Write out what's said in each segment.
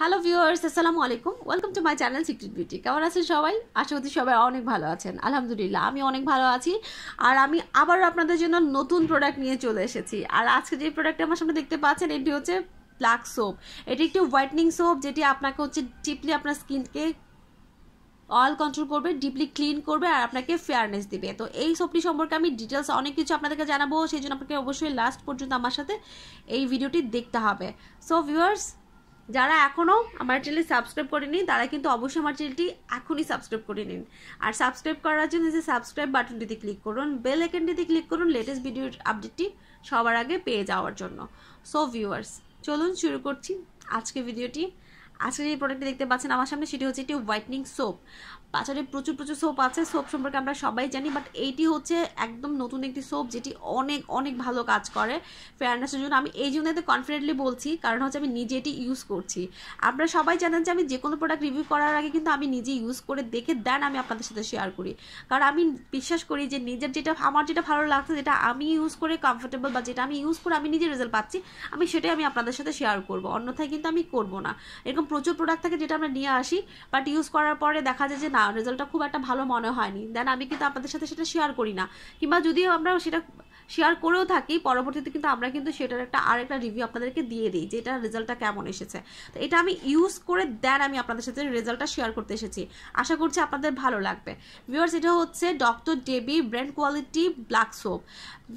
hello viewers আসসালামু আলাইকুম welcome to my channel secret beauty কেমন আছেন সবাই আশা করছি সবাই অনেক ভালো আছেন আলহামদুলিল্লাহ আমি অনেক ভালো আছি আর আমি আবারও আপনাদের জন্য নতুন প্রোডাক্ট নিয়ে চলে এসেছি আর আজকে যে প্রোডাক্টটা আমার সামনে দেখতে পাচ্ছেন এটি হচ্ছে ব্ল্যাক সোপ এটি একটি হোয়াইটনিং সোপ যেটি আপনাকে হচ্ছে ডিপলি আপনার স্কিনকে অয়েল কন্ট্রোল করবে ডিপলি ক্লিন করবে আর আপনাকে ফেয়ারনেস দিবে তো এই সোপটি সম্পর্কে আমি ডিটেলস অনেক কিছু আপনাদেরকে জানাবো সেই জন্য আপনাকে অবশ্যই লাস্ট পর্যন্ত আমার সাথে এই ভিডিওটি দেখতে হবে সো ভিউয়ার্স যারা এখনও আমার চ্যানেল সাবস্ক্রাইব করেনি তারা কিন্তু অবশ্যই আমার চ্যানেলটি এখনই সাবস্ক্রাইব করে নিন আর সাবস্ক্রাইব করার জন্য যে সাবস্ক্রাইব বাটনটিতে ক্লিক করুন বেল আইকনটিতে ক্লিক করুন লেটেস্ট ভিডিওর আপডেটটি সবার আগে পেয়ে যাওয়ার জন্য সো ভিউয়ার্স চলুন শুরু করছি আজকে ভিডিওটি আজকের এই প্রোডাক্টটি দেখতে পাচ্ছেন আমার সামনে সেটি হচ্ছে একটি হোয়াইটনিং সোপ বাজারে প্রচুর প্রচুর সোপ আছে সোপ সম্পর্কে আমরা সবাই জানি বাট এইটি হচ্ছে একদম নতুন একটি সোপ যেটি অনেক অনেক ভালো কাজ করে ফেয়ারনেসের জন্য আমি এই জন্য এতে কনফিডেন্টলি বলছি কারণ হচ্ছে আমি নিজে এটি ইউজ করছি আপনারা সবাই জানেন যে আমি যে কোনো প্রোডাক্ট রিভিউ করার আগে কিন্তু আমি নিজে ইউজ করে দেখে দেন আমি আপনাদের সাথে শেয়ার করি কারণ আমি বিশ্বাস করি যে নিজের যেটা আমার যেটা ভালো লাগছে যেটা আমি ইউজ করে কমফোর্টেবল বা যেটা আমি ইউজ করে আমি নিজে রেজাল্ট পাচ্ছি আমি সেটাই আমি আপনাদের সাথে শেয়ার করব অন্যথায় কিন্তু আমি করব না এরকম প্রচুর প্রোডাক্ট থাকে যেটা আমরা নিয়ে আসি বাট ইউজ করার পরে দেখা যায় যে না রেজাল্টটা খুব একটা ভালো মনে হয়নি দেন আমি কিন্তু আপনাদের সাথে সেটা শেয়ার করি না কিংবা যদিও আমরা সেটা শেয়ার করেও থাকি পরবর্তীতে কিন্তু আমরা কিন্তু সেটার একটা আর একটা রিভিউ আপনাদেরকে দিয়ে দিই যে এটা রেজাল্টটা কেমন এসেছে তো এটা আমি ইউজ করে দেন আমি আপনাদের সাথে রেজাল্টটা শেয়ার করতে এসেছি আশা করছি আপনাদের ভালো লাগবে ভিউয়ার্স এটা হচ্ছে doctor Davey brand quality black soap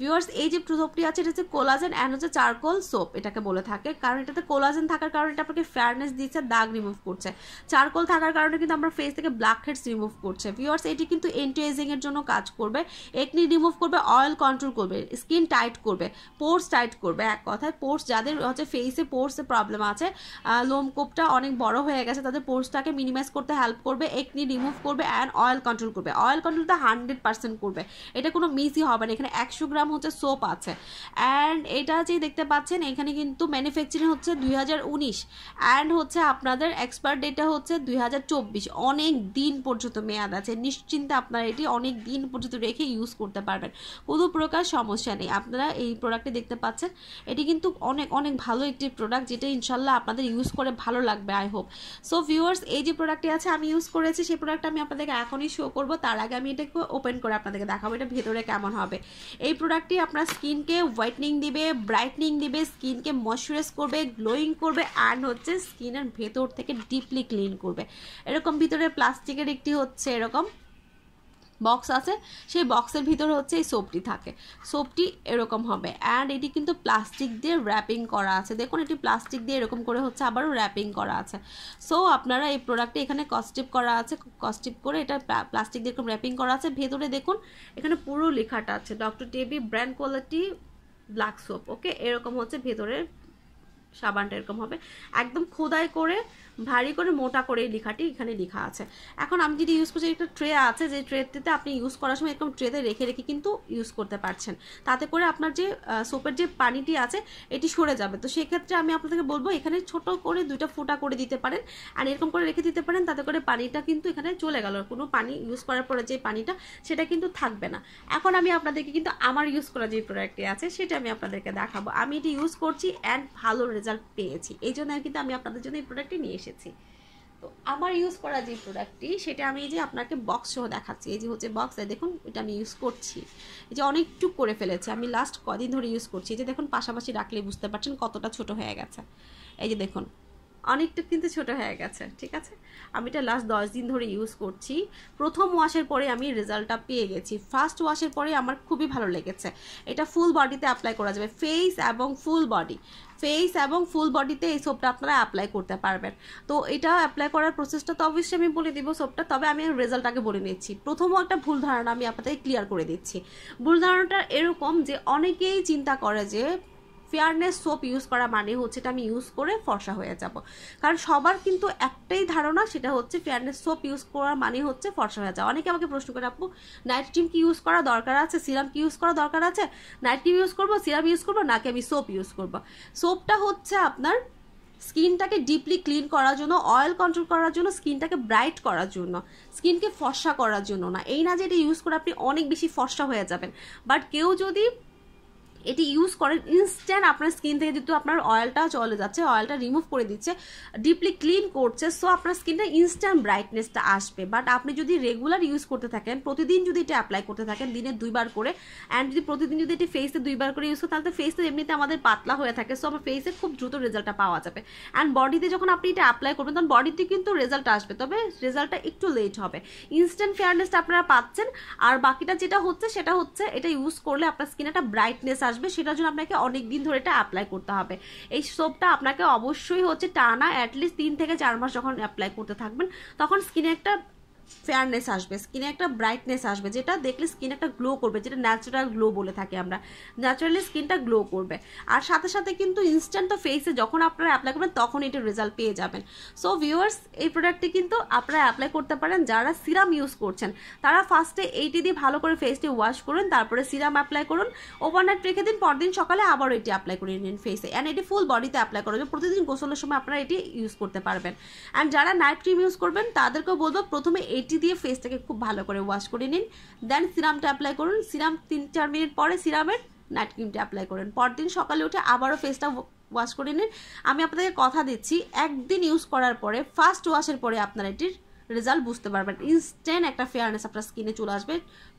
viewers এই যে প্রোডক্টটি আছে এটা হচ্ছে কোলাজেন অ্যান্ড হচ্ছে চারকোল সোপ এটাকে বলে থাকে কারণ এটাতে কোলাজেন থাকার কারণে এটা আপনাকে ফেয়ারনেস দিচ্ছে দাগ রিমুভ করছে চারকোল থাকার কারণে কিন্তু আমরা ফেস থেকে ব্ল্যাক হেডস রিমুভ করছে ভিউয়ার্স এটি কিন্তু এন্টিএজিংয়ের জন্য কাজ করবে একনি রিমুভ করবে অয়েল কন্ট্রোল করবে স্কিন টাইট করবে পোর্স টাইট করবে এক কথায় পোর্স যাদের হচ্ছে ফেসে পোর্সে প্রবলেম আছে লোমকোপটা অনেক বড় হয়ে গেছে তাদের পোর্সটাকে মিনিমাইজ করতে হেল্প করবে একনি রিমুভ করবে অ্যান্ড অয়েল কন্ট্রোল করবে অয়েল কন্ট্রোল তো হান্ড্রেড পার্সেন্ট করবে এটা কোনো মিসই হবে না এখানে একশো গ্রাম গ্রাম হচ্ছে সোপ আছে অ্যান্ড এটা যে দেখতে পাচ্ছেন এখানে কিন্তু ম্যানুফ্যাকচারিং হচ্ছে দুই হাজার অ্যান্ড হচ্ছে আপনাদের এক্সপায়ার ডেটটা হচ্ছে দুই অনেক দিন পর্যন্ত মেয়াদ আছে নিশ্চিন্তে আপনারা এটি অনেক দিন পর্যন্ত রেখে ইউজ করতে পারবেন কোনো প্রকার সমস্যা নেই আপনারা এই প্রোডাক্টটি দেখতে পাচ্ছেন এটি কিন্তু অনেক অনেক ভালো একটি প্রোডাক্ট যেটা ইনশাল্লাহ আপনাদের ইউজ করে ভালো লাগবে আই হোপ সো ভিউয়ার্স এই যে প্রোডাক্টটি আছে আমি ইউজ করেছি সেই প্রোডাক্টটা আমি আপনাদেরকে এখনই শো করবো তার আগে আমি এটাকে ওপেন করে আপনাদেরকে দেখাবো এটা ভেতরে কেমন হবে এই প্রোডাক্ট প্রোডাক্টটি আপনার স্কিনকে হোয়াইটনিং দিবে ব্রাইটনিং দিবে স্কিনকে ময়শ্চারাইজ করবে গ্লোয়িং করবে অ্যান্ড হচ্ছে স্কিনের ভেতর থেকে ডিপলি ক্লিন করবে এরকম ভিতরে প্লাস্টিকের একটি হচ্ছে এরকম বক্স আছে সেই বক্সের ভিতরে হচ্ছে এই সোপটি থাকে সোপটি এরকম হবে অ্যান্ড এটি কিন্তু প্লাস্টিক দিয়ে র্যাপিং করা আছে দেখুন এটি প্লাস্টিক দিয়ে এরকম করে হচ্ছে আবারও র্যাপিং করা আছে সো আপনারা এই প্রোডাক্টে এখানে কস্টিপ করা আছে কস্টিপ করে এটা প্লাস্টিক দিয়ে এরকম র্যাপিং করা আছে ভেতরে দেখুন এখানে পুরো লেখাটা আছে doctor Davey brand quality black soap okay এরকম হচ্ছে ভেতরের সাবানটা এরকম হবে একদম খোদাই করে ভারী করে মোটা করে এই লেখাটি এখানে লেখা আছে এখন আমি যদি ইউজ করছি একটা ট্রে আছে যে ট্রেটিতে আপনি ইউজ করার সময় এরকম ট্রেতে রেখে রেখে কিন্তু ইউজ করতে পারছেন তাতে করে আপনার যে সোপের যে পানিটি আছে এটি সরে যাবে তো সেক্ষেত্রে আমি আপনাদেরকে বলবো এখানে ছোট করে দুইটা ফোঁটা করে দিতে পারেন আর এরকম করে রেখে দিতে পারেন তাতে করে পানিটা কিন্তু এখানে চলে গেল কোনো পানি ইউজ করার পরে যে পানিটা সেটা কিন্তু থাকবে না এখন আমি আপনাদেরকে কিন্তু আমার ইউজ করা যে প্রোডাক্টটি আছে সেটা আমি আপনাদেরকে দেখাবো আমি এটি ইউজ করছি অ্যান্ড ভালো রেজাল্ট পেয়েছি এই জন্য কিন্তু আমি আপনাদের জন্য এই প্রোডাক্টটি নিয়ে এসেছি তো আমার ইউজ করা যে প্রোডাক্টটি সেটা আমি এই যে আপনাকে বক্স সহ দেখাচ্ছি এই যে হচ্ছে বক্স দেখুন এটা আমি ইউজ করছি এই যে অনেকটুকু করে ফেলেছে আমি লাস্ট কদিন ধরে ইউজ করছি এই যে দেখুন পাশাপাশি রাখলে বুঝতে পারছেন কতটা ছোট হয়ে গেছে এই যে দেখুন অনেকটা কিন্তু ছোট হয়ে গেছে ঠিক আছে আমি এটা লাস্ট দশ দিন ধরে ইউজ করছি প্রথম ওয়াশের পরে আমি রেজাল্টটা পেয়ে গেছি ফার্স্ট ওয়াশের পরে আমার খুবই ভালো লেগেছে এটা ফুল বডিতে অ্যাপ্লাই করা যাবে ফেস এবং ফুল বডি ফেস এবং ফুল বডিতে এই সোপটা আপনারা অ্যাপ্লাই করতে পারবেন তো এটা অ্যাপ্লাই করার প্রসেসটা তো অবশ্যই আমি বলে দিব সোপটা তবে আমি রেজাল্ট আগে বলে নিচ্ছি প্রথম একটা ভুল ধারণা আমি আপনাদের ক্লিয়ার করে দিচ্ছি ভুল ধারণাটা এরকম যে অনেকেই চিন্তা করে যে ফেয়ারনেস সোপ ইউজ করা মানে হচ্ছে এটা আমি ইউজ করে ফর্সা হয়ে যাব কারণ সবার কিন্তু একটাই ধারণা সেটা হচ্ছে ফেয়ারনেস সোপ ইউজ করা মানে হচ্ছে ফর্সা হয়ে যাওয়া অনেকে আমাকে প্রশ্ন করে আপু নাইট ক্রিম কি ইউজ করা দরকার আছে সিরাম কি ইউজ করা দরকার আছে নাইট ক্রিম ইউজ করবো সিরাম ইউজ করবো নাকি আমি সোপ ইউজ করবো সোপটা হচ্ছে আপনার স্কিনটাকে ডিপলি ক্লিন করার জন্য অয়েল কন্ট্রোল করার জন্য স্কিনটাকে ব্রাইট করার জন্য স্কিনকে ফর্সা করার জন্য না এই না যে এটা ইউজ করে আপনি অনেক বেশি ফর্সা হয়ে যাবেন বাট কেউ যদি এটি ইউজ করেন ইনস্ট্যান্ট আপনার স্কিন থেকে যেহেতু আপনার অয়েলটা চলে যাচ্ছে অয়েলটা রিমুভ করে দিচ্ছে ডিপলি ক্লিন করছে সো আপনার স্কিনটা ইনস্ট্যান্ট ব্রাইটনেসটা আসবে বাট আপনি যদি রেগুলার ইউজ করতে থাকেন প্রতিদিন যদি এটা অ্যাপ্লাই করতে থাকেন দিনে দুইবার করে অ্যান্ড যদি প্রতিদিন যদি এটি ফেসে দুইবার করে ইউজ করেন তাহলে তো ফেসে এমনিতে আমাদের পাতলা হয়ে থাকে সো আমার ফেসে খুব দ্রুত রেজাল্টটা পাওয়া যাবে অ্যান্ড বডিতে যখন আপনি এটা অ্যাপ্লাই করবেন তখন বডিতে কিন্তু রেজাল্ট আসবে তবে রেজাল্টটা একটু লেট হবে ইনস্ট্যান্ট ফেয়ারনেসটা আপনারা পাচ্ছেন আর বাকিটা যেটা হচ্ছে সেটা হচ্ছে এটা ইউজ করলে আপনার স্কিন একটা ব্রাইটনেস আসবে আসবে সেটার জন্য আপনাকে অনেক দিন ধরে এটা অ্যাপ্লাই করতে হবে এই সোপটা আপনাকে অবশ্যই হচ্ছে টানা অ্যাটলিস্ট তিন থেকে চার মাস যখন অ্যাপ্লাই করতে থাকবেন তখন স্কিনে একটা ফেয়ারনেস আসবে স্কিনে একটা ব্রাইটনেস আসবে যেটা দেখলে স্কিন একটা গ্লো করবে যেটা ন্যাচারাল গ্লো বলে থাকি আমরা ন্যাচারালি স্কিনটা গ্লো করবে আর সাথে সাথে কিন্তু ইনস্ট্যান্ট তো ফেসে যখন আপনারা অ্যাপ্লাই করবেন তখন এটার রেজাল্ট পেয়ে যাবেন সো ভিউয়ার্স এই প্রোডাক্টটি কিন্তু আপনারা অ্যাপ্লাই করতে পারেন যারা সিরাম ইউজ করছেন তারা ফার্স্টে এইটি দিয়ে ভালো করে ফেসটি ওয়াশ করুন তারপরে সিরাম অ্যাপ্লাই করুন ওভারনাইট রেখে দিন পরদিন সকালে আবার এটি অ্যাপ্লাই করে নিন ফেসে অ্যান্ড এটি ফুল বডিতে অ্যাপ্লাই করা যাবে প্রতিদিন গোসলের সময় আপনারা এটি ইউজ করতে পারবেন অ্যান্ড যারা নাইট ক্রিম ইউজ করবেন তাদেরকেও বলবো প্রথমে এই এটি দিয়ে ফেসটাকে খুব ভালো করে ওয়াশ করে নিন দেন সিরামটা অ্যাপ্লাই করুন সিরাম তিন চার মিনিট পরে সিরামের নাইট ক্রিমটা অ্যাপ্লাই করুন পরদিন সকালে উঠে আবারও ফেসটা ওয়াশ করে নিন আমি আপনাদের কথা দিচ্ছি একদিন ইউজ করার পরে ফার্স্ট ওয়াশের পরে আপনারা এটির রেজাল্ট বুঝতে পারবেন ইনস্ট্যান্ট একটা ফেয়ারনেস আপনার স্কিনে চলে আসবে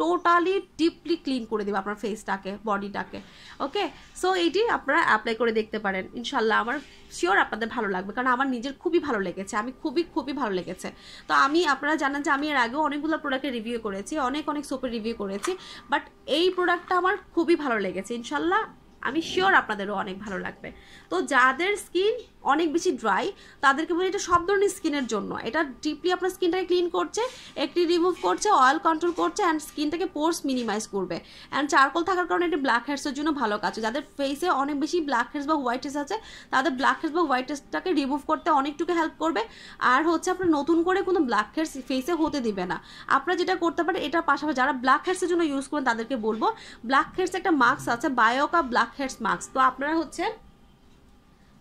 টোটালি ডিপলি ক্লিন করে দেবে আপনার ফেসটাকে বডিটাকে ওকে সো এইটি আপনারা অ্যাপ্লাই করে দেখতে পারেন ইনশাল্লাহ আমার শিওর আপনাদের ভালো লাগবে কারণ আমার নিজের খুবই ভালো লেগেছে আমি খুবই খুবই ভালো লেগেছে তো আমি আপনারা জানেন যে আমি এর আগেও অনেকগুলো প্রোডাক্টের রিভিউ করেছি অনেক অনেক সোপের রিভিউ করেছি বাট এই প্রোডাক্টটা আমার খুবই ভালো লেগেছে ইনশাল্লাহ আমি শিওর আপনাদেরও অনেক ভালো লাগবে তো যাদের স্কিন অনেক বেশি ড্রাই তাদেরকে বলি এটা সব ধরনের স্কিনের জন্য এটা ডিপলি আপনার স্কিনটাকে ক্লিন করছে একটি রিমুভ করছে অয়েল কন্ট্রোল করছে অ্যান্ড স্কিনটাকে পোর্স মিনিমাইজ করবে অ্যান্ড চারকোল থাকার কারণে এটি ব্ল্যাক হেডসের জন্য ভালো কাজ যাদের ফেসে অনেক বেশি ব্ল্যাক হেডস বা হোয়াইট হেস আছে তাদের ব্ল্যাক হেডস বা হোয়াইট হেডসটাকে রিমুভ করতে অনেকটুকু হেল্প করবে আর হচ্ছে আপনার নতুন করে কোনো ব্ল্যাক হেডস ফেসে হতে দিবে না আপনারা যেটা করতে পারেন এটার পাশাপাশি যারা ব্ল্যাক হেডসের জন্য ইউজ করেন তাদেরকে বলবো ব্ল্যাক হেডস একটা মাস্ক আছে বায়োকা ব্ল্যাক হেডস মাস্ক তো আপনারা হচ্ছে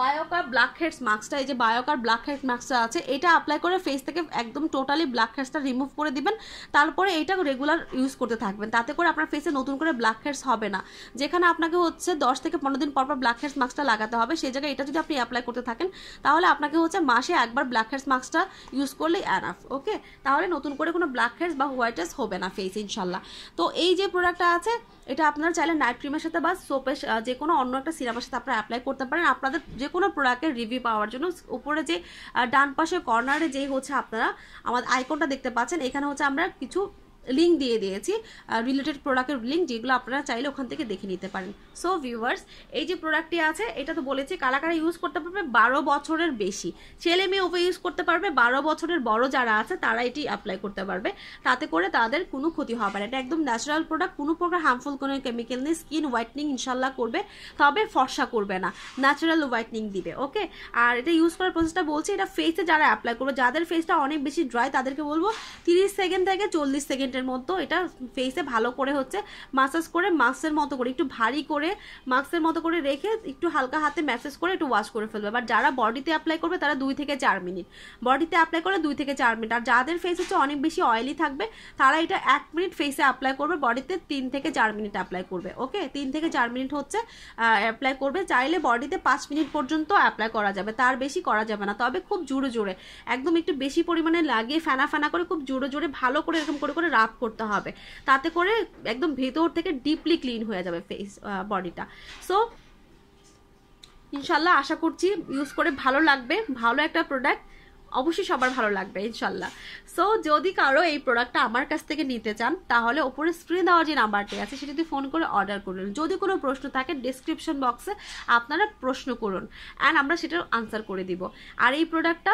বায়োকার ব্ল্যাক হেডস মাস্কটা এই যে বায়োকার ব্ল্যাক হেড মাস্কটা আছে এটা অ্যাপ্লাই করে ফেস থেকে একদম টোটালি ব্ল্যাক হেডসটা রিমুভ করে দিবেন তারপরে এটা রেগুলার ইউজ করতে থাকবেন তাতে করে আপনার ফেসে নতুন করে ব্ল্যাক হেডস হবে না যেখানে আপনাকে হচ্ছে দশ থেকে পনেরো দিন পরপর ব্ল্যাক হেডস মাস্কটা লাগাতে হবে সেই জায়গায় এটা যদি আপনি অ্যাপ্লাই করতে থাকেন তাহলে আপনাকে হচ্ছে মাসে একবার ব্ল্যাক হেডস মাস্কটা ইউজ করলেই অ্যানাফ ওকে তাহলে নতুন করে কোনো ব্ল্যাক হেডস বা হোয়াইট হেডস হবে না ফেস ইনশাল্লাহ তো এই যে প্রোডাক্টটা আছে এটা আপনারা চাইলে নাইট ক্রিমের সাথে বা সোপের যে কোনো অন্য একটা সিরামের সাথে আপনারা অ্যাপ্লাই করতে পারেন আপনাদের যে কোনো প্রোডাক্টের রিভিউ পাওয়ার জন্য উপরে যে ডান পাশে কর্নারে যেই হচ্ছে আপনারা আমাদের আইকনটা দেখতে পাচ্ছেন এখানে হচ্ছে আমরা কিছু লিঙ্ক দিয়ে দিয়েছি রিলেটেড প্রোডাক্টের লিঙ্ক যেগুলো আপনারা চাইলে ওখান থেকে দেখে নিতে পারেন সো ভিউয়ার্স এই যে প্রোডাক্টটি আছে এটা তো বলেছি কালাকারা ইউজ করতে পারবে বারো বছরের বেশি ছেলে মেয়ে উভয় ইউজ করতে পারবে বারো বছরের বড় যারা আছে তারা এটি অ্যাপ্লাই করতে পারবে তাতে করে তাদের কোনো ক্ষতি হবে না এটা একদম ন্যাচারাল প্রোডাক্ট কোনো প্রকার হার্মফুল কোনো কেমিক্যাল নেই স্কিন হোয়াইটনিং ইনশাল্লাহ করবে তবে ফর্সা করবে না ন্যাচারাল হোয়াইটনিং দিবে ওকে আর এটা ইউজ করার প্রসেসটা বলছি এটা ফেসে যারা অ্যাপ্লাই করবে যাদের ফেসটা অনেক বেশি ড্রাই তাদেরকে বলবো তিরিশ সেকেন্ড থেকে চল্লিশ সেকেন্ড এজেন্টের মতো এটা ফেসে ভালো করে হচ্ছে মাসাজ করে মাস্কের মতো করে একটু ভারী করে মাস্কের মতো করে রেখে একটু হালকা হাতে ম্যাসেজ করে একটু ওয়াশ করে ফেলবে বা যারা বডিতে অ্যাপ্লাই করবে তারা দুই থেকে চার মিনিট বডিতে অ্যাপ্লাই করে দুই থেকে চার মিনিট আর যাদের ফেস হচ্ছে অনেক বেশি অয়েলি থাকবে তারা এটা এক মিনিট ফেসে অ্যাপ্লাই করবে বডিতে তিন থেকে চার মিনিট অ্যাপ্লাই করবে ওকে তিন থেকে চার মিনিট হচ্ছে অ্যাপ্লাই করবে চাইলে বডিতে পাঁচ মিনিট পর্যন্ত অ্যাপ্লাই করা যাবে তার বেশি করা যাবে না তবে খুব জোরে জোরে একদম একটু বেশি পরিমাণে লাগিয়ে ফেনা ফেনা করে খুব জোরে জোরে ভালো করে এরকম করে করে স্ক্রাব করতে হবে তাতে করে একদম ভেতর থেকে ডিপলি ক্লিন হয়ে যাবে ফেস বডিটা সো ইনশাল্লাহ আশা করছি ইউজ করে ভালো লাগবে ভালো একটা প্রোডাক্ট অবশ্যই সবার ভালো লাগবে ইনশাল্লাহ সো যদি কারো এই প্রোডাক্টটা আমার কাছ থেকে নিতে চান তাহলে ওপরে স্ক্রিন দেওয়া যে নাম্বারটি আছে সেটিতে ফোন করে অর্ডার করুন যদি কোনো প্রশ্ন থাকে ডিসক্রিপশন বক্সে আপনারা প্রশ্ন করুন অ্যান্ড আমরা সেটার আনসার করে দিব আর এই প্রোডাক্টটা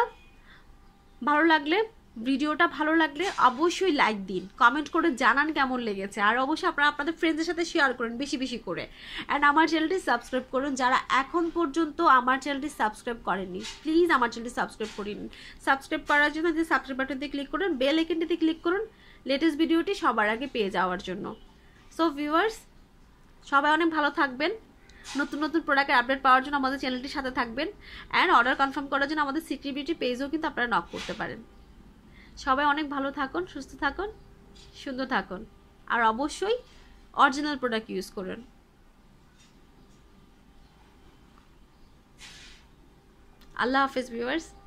ভালো লাগলে ভিডিওটা ভালো লাগলে অবশ্যই লাইক দিন কমেন্ট করে জানান কেমন লেগেছে আর অবশ্যই আপনারা আপনাদের ফ্রেন্ডসের সাথে শেয়ার করুন বেশি বেশি করে অ্যান্ড আমার চ্যানেলটি সাবস্ক্রাইব করুন যারা এখন পর্যন্ত আমার চ্যানেলটি সাবস্ক্রাইব করেননি প্লিজ আমার চ্যানেলটি সাবস্ক্রাইব করুন সাবস্ক্রাইব করার জন্য যে সাবস্ক্রাইব বাটনটি ক্লিক করুন বেল আইকনটিতে ক্লিক করুন লেটেস্ট ভিডিওটি সবার আগে পেয়ে যাওয়ার জন্য সো ভিউয়ার্স সবাই অনেক ভালো থাকবেন নতুন নতুন প্রোডাক্টের আপডেট পাওয়ার জন্য আমাদের চ্যানেলটির সাথে থাকবেন অ্যান্ড অর্ডার কনফার্ম করার জন্য আমাদের সিকিউরিটি বিউটি পেজও কিন্তু আপনারা নক করতে পারেন সবাই অনেক ভালো থাকুন সুস্থ থাকুন সুন্দর থাকুন আর অবশ্যই অরিজিনাল প্রোডাক্ট ইউজ করুন আল্লাহ হাফিজ ভিউয়ার্স